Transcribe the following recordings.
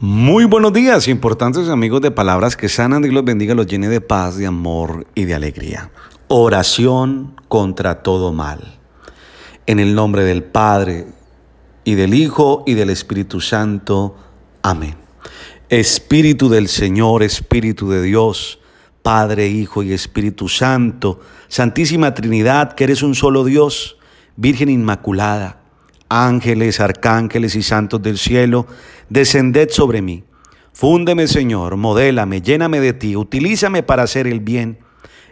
Muy buenos días, importantes amigos de palabras que sanan, y los bendiga, los llene de paz, de amor y de alegría. Oración contra todo mal. En el nombre del Padre, y del Hijo, y del Espíritu Santo. Amén. Espíritu del Señor, Espíritu de Dios, Padre, Hijo y Espíritu Santo, Santísima Trinidad, que eres un solo Dios, Virgen Inmaculada ángeles, arcángeles y santos del cielo, descended sobre mí. Fúndeme, Señor, modélame, lléname de ti, utilízame para hacer el bien.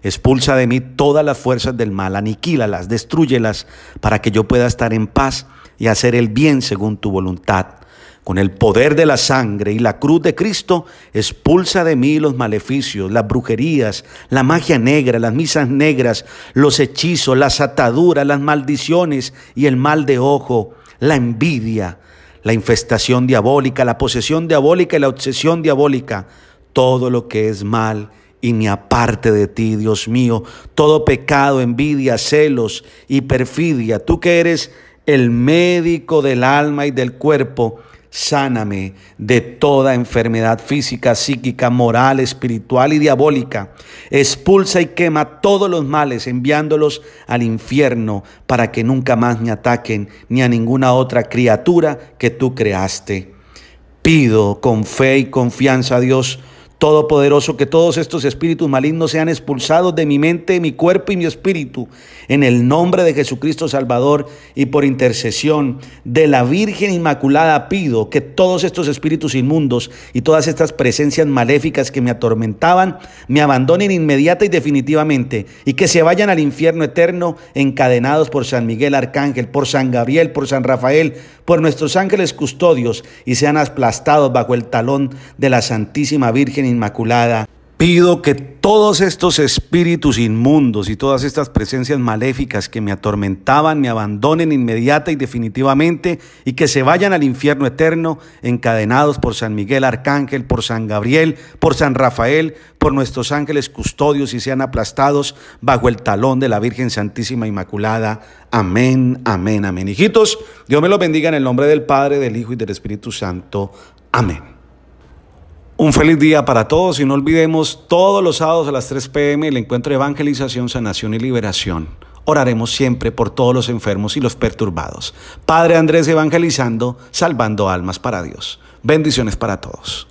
Expulsa de mí todas las fuerzas del mal, aniquílalas, destruyelas, para que yo pueda estar en paz y hacer el bien según tu voluntad. Con el poder de la sangre y la cruz de Cristo, expulsa de mí los maleficios, las brujerías, la magia negra, las misas negras, los hechizos, las ataduras, las maldiciones y el mal de ojo, la envidia, la infestación diabólica, la posesión diabólica y la obsesión diabólica, todo lo que es mal y ni aparte de ti, Dios mío, todo pecado, envidia, celos y perfidia, tú que eres el médico del alma y del cuerpo, sáname de toda enfermedad física, psíquica, moral, espiritual y diabólica. Expulsa y quema todos los males, enviándolos al infierno para que nunca más me ataquen ni a ninguna otra criatura que tú creaste. Pido con fe y confianza a Dios Todopoderoso, que todos estos espíritus malignos sean expulsados de mi mente, mi cuerpo y mi espíritu, en el nombre de Jesucristo Salvador y por intercesión de la Virgen Inmaculada pido que todos estos espíritus inmundos y todas estas presencias maléficas que me atormentaban me abandonen inmediata y definitivamente y que se vayan al infierno eterno encadenados por San Miguel Arcángel, por San Gabriel, por San Rafael, por nuestros ángeles custodios y sean aplastados bajo el talón de la Santísima Virgen Inmaculada, pido que todos estos espíritus inmundos y todas estas presencias maléficas que me atormentaban me abandonen inmediata y definitivamente y que se vayan al infierno eterno encadenados por San Miguel Arcángel, por San Gabriel, por San Rafael, por nuestros ángeles custodios y sean aplastados bajo el talón de la Virgen Santísima Inmaculada. Amén, amén, amén. Hijitos, Dios me los bendiga en el nombre del Padre, del Hijo y del Espíritu Santo. Amén. Un feliz día para todos y no olvidemos todos los sábados a las 3 pm el encuentro de evangelización, sanación y liberación. Oraremos siempre por todos los enfermos y los perturbados. Padre Andrés evangelizando, salvando almas para Dios. Bendiciones para todos.